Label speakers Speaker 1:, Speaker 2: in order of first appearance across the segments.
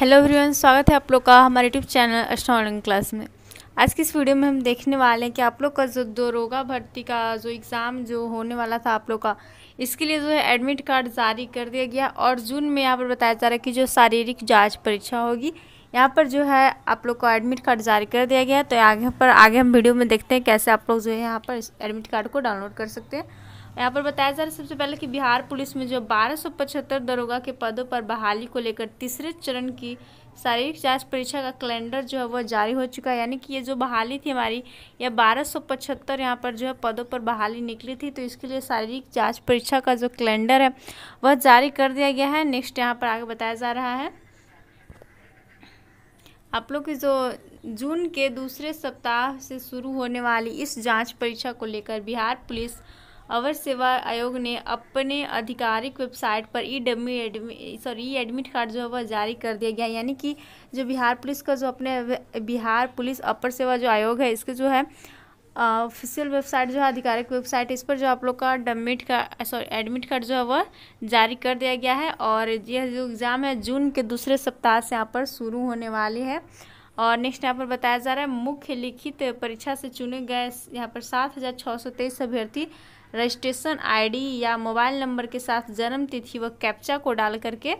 Speaker 1: hello everyone स्वागत है आप लोग का हमारे यूट्यूब चैनल अस्ट्रॉनिंग क्लास में आज की इस वीडियो में हम देखने वाले हैं कि आप लोग का जो दो रोगा भर्ती का जो एग्ज़ाम जो होने वाला था आप लोग का इसके लिए जो है एडमिट कार्ड जारी कर दिया गया और जून में यहाँ पर बताया जा रहा है कि जो शारीरिक जाँच परीक्षा होगी यहाँ पर जो है आप लोग को एडमिट कार्ड जारी कर दिया गया तो आगे पर आगे हम वीडियो में देखते हैं कैसे आप लोग जो है यहाँ पर एडमिट कार्ड को डाउनलोड कर सकते हैं यहाँ पर बताया जा रहा है सबसे पहले कि बिहार पुलिस में जो बारह दरोगा के पदों पर बहाली को लेकर तीसरे चरण की शारीरिक जांच परीक्षा का कैलेंडर जो है वो जारी हो चुका है यानी कि ये जो बहाली थी हमारी यह बारह सौ पचहत्तर यहाँ पर जो है पदों पर बहाली निकली थी तो इसके लिए शारीरिक जांच परीक्षा का जो कैलेंडर है वह जारी कर दिया गया है नेक्स्ट यहाँ पर आगे बताया जा रहा है आप लोग की जो जून के दूसरे सप्ताह से शुरू होने वाली इस जाँच परीक्षा को लेकर बिहार पुलिस अवर सेवा आयोग ने अपने आधिकारिक वेबसाइट पर E W admit sorry E admit card जो है वह जारी कर दिया गया यानी कि जो बिहार पुलिस का जो अपने बिहार पुलिस अपर सेवा जो आयोग है इसके जो है ऑफिशियल वेबसाइट जो है आधिकारिक वेबसाइट इस पर जो आप लोग का डमिट का सॉरी एडमिट कार्ड जो है वह जारी कर दिया गया है और यह जो एग्ज़ाम है जून के दूसरे सप्ताह से यहाँ पर शुरू होने वाली है और नेक्स्ट यहाँ पर बताया जा रहा है मुख्य लिखित परीक्षा से चुने गए यहाँ पर सात हज़ार छः सौ तेईस अभ्यर्थी रजिस्ट्रेशन आईडी या मोबाइल नंबर के साथ जन्म तिथि व कैप्चा को डाल करके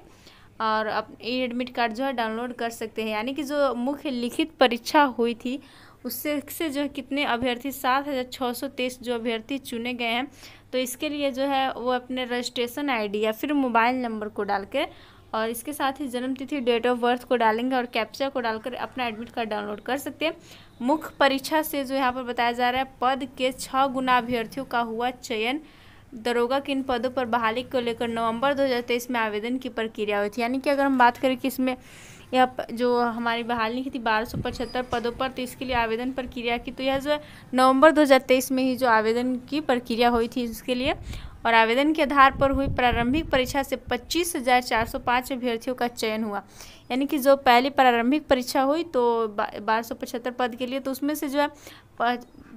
Speaker 1: और अपने एडमिट कार्ड जो है डाउनलोड कर सकते हैं यानी कि जो मुख्य लिखित परीक्षा हुई थी उससे से जो कितने अभ्यर्थी सात हज़ार छः सौ तेईस जो अभ्यर्थी चुने गए हैं तो इसके लिए जो है वो अपने रजिस्ट्रेशन आईडी या फिर मोबाइल नंबर को डाल के और इसके साथ ही जन्मतिथि डेट ऑफ बर्थ को डालेंगे और कैप्चा को डालकर अपना एडमिट कार्ड डाउनलोड कर सकते हैं मुख्य परीक्षा से जो यहाँ पर बताया जा रहा है पद के छः गुना अभ्यर्थियों का हुआ चयन दरोगा किन पदों पर बहाली को लेकर नवंबर 2023 में आवेदन की प्रक्रिया हुई थी यानी कि अगर हम बात करें कि इसमें यह जो हमारी बहाली की थी बारह सौ पचहत्तर पदों पर तो इसके लिए आवेदन प्रक्रिया की तो यह जो है नवंबर 2023 में ही जो आवेदन की प्रक्रिया हुई थी इसके लिए और आवेदन के आधार पर हुई प्रारंभिक परीक्षा से पच्चीस हज़ार चार सौ पाँच अभ्यर्थियों का चयन हुआ यानी कि जो पहली प्रारंभिक परीक्षा हुई तो बारह सौ पचहत्तर पद के लिए तो उसमें से जो है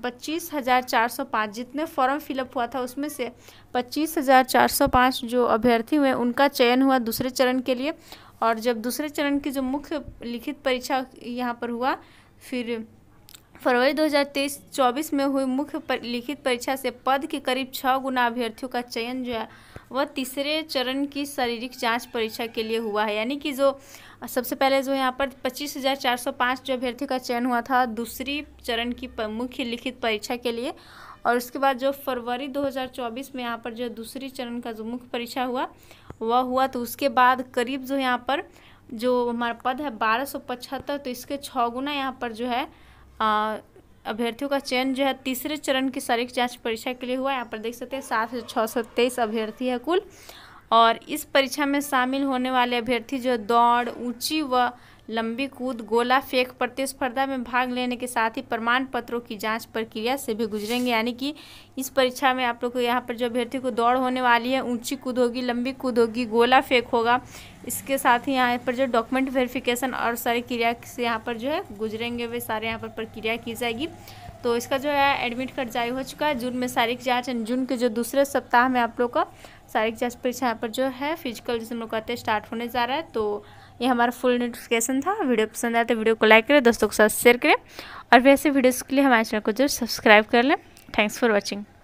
Speaker 1: पच्चीस हज़ार चार सौ पाँच जितने फॉर्म फिलअप हुआ था उसमें से पच्चीस हज़ार चार सौ पाँच जो अभ्यर्थी हुए उनका चयन हुआ दूसरे चरण के लिए और जब दूसरे चरण की जो मुख्य लिखित परीक्षा यहाँ पर हुआ फिर फरवरी 2023 24 में हुई मुख्य पर, लिखित परीक्षा से पद के करीब छः गुना अभ्यर्थियों का चयन जो है वह तीसरे चरण की शारीरिक जांच परीक्षा के लिए हुआ है यानी कि जो सबसे पहले जो यहाँ पर पच्चीस हज़ार चार सौ पाँच जो अभ्यर्थियों का चयन हुआ था दूसरी चरण की मुख्य लिखित परीक्षा के लिए और उसके बाद जो फरवरी 2024 में यहाँ पर जो दूसरी चरण का जो मुख्य परीक्षा हुआ वह हुआ तो उसके बाद करीब जो यहाँ पर जो हमारा पद है बारह सौ पचहत्तर तो इसके छः गुना यहाँ पर जो है अभ्यर्थियों का चयन जो है तीसरे चरण की शारीरिक जांच परीक्षा के लिए हुआ है यहाँ पर देख सकते हैं सात हजार छः सौ तेईस अभ्यर्थी है कुल और इस परीक्षा में शामिल होने वाले अभ्यर्थी जो दौड़ ऊंची व लंबी कूद गोला फेंक प्रतिस्पर्धा में भाग लेने के साथ ही प्रमाण पत्रों की जांच प्रक्रिया से भी गुजरेंगे यानी कि इस परीक्षा में आप लोग को यहाँ पर जो अभ्यर्थी को दौड़ होने वाली है ऊंची कूद होगी लंबी कूद होगी गोला फेंक होगा इसके साथ ही यहाँ पर जो डॉक्यूमेंट वेरिफिकेशन और सारी क्रिया से यहाँ पर जो है गुजरेंगे वे सारे यहाँ पर प्रक्रिया की जाएगी तो इसका जो है एडमिट कार्ड जारी हो चुका है जून में शारीरिक जाँच एंड जून के जो दूसरे सप्ताह में आप लोग का शारीरिक जाँच परीक्षा यहाँ पर जो है फिजिकल जिसमें लोग कहते हैं स्टार्ट होने जा रहा है तो ये हमारा फुल नोटिफिकेशन था वीडियो पसंद आया तो वीडियो को लाइक करें दोस्तों के साथ शेयर करें और वैसे वीडियोज़ के लिए हमारे चैनल को जरूर सब्सक्राइब कर लें थैंक्स फॉर वॉचिंग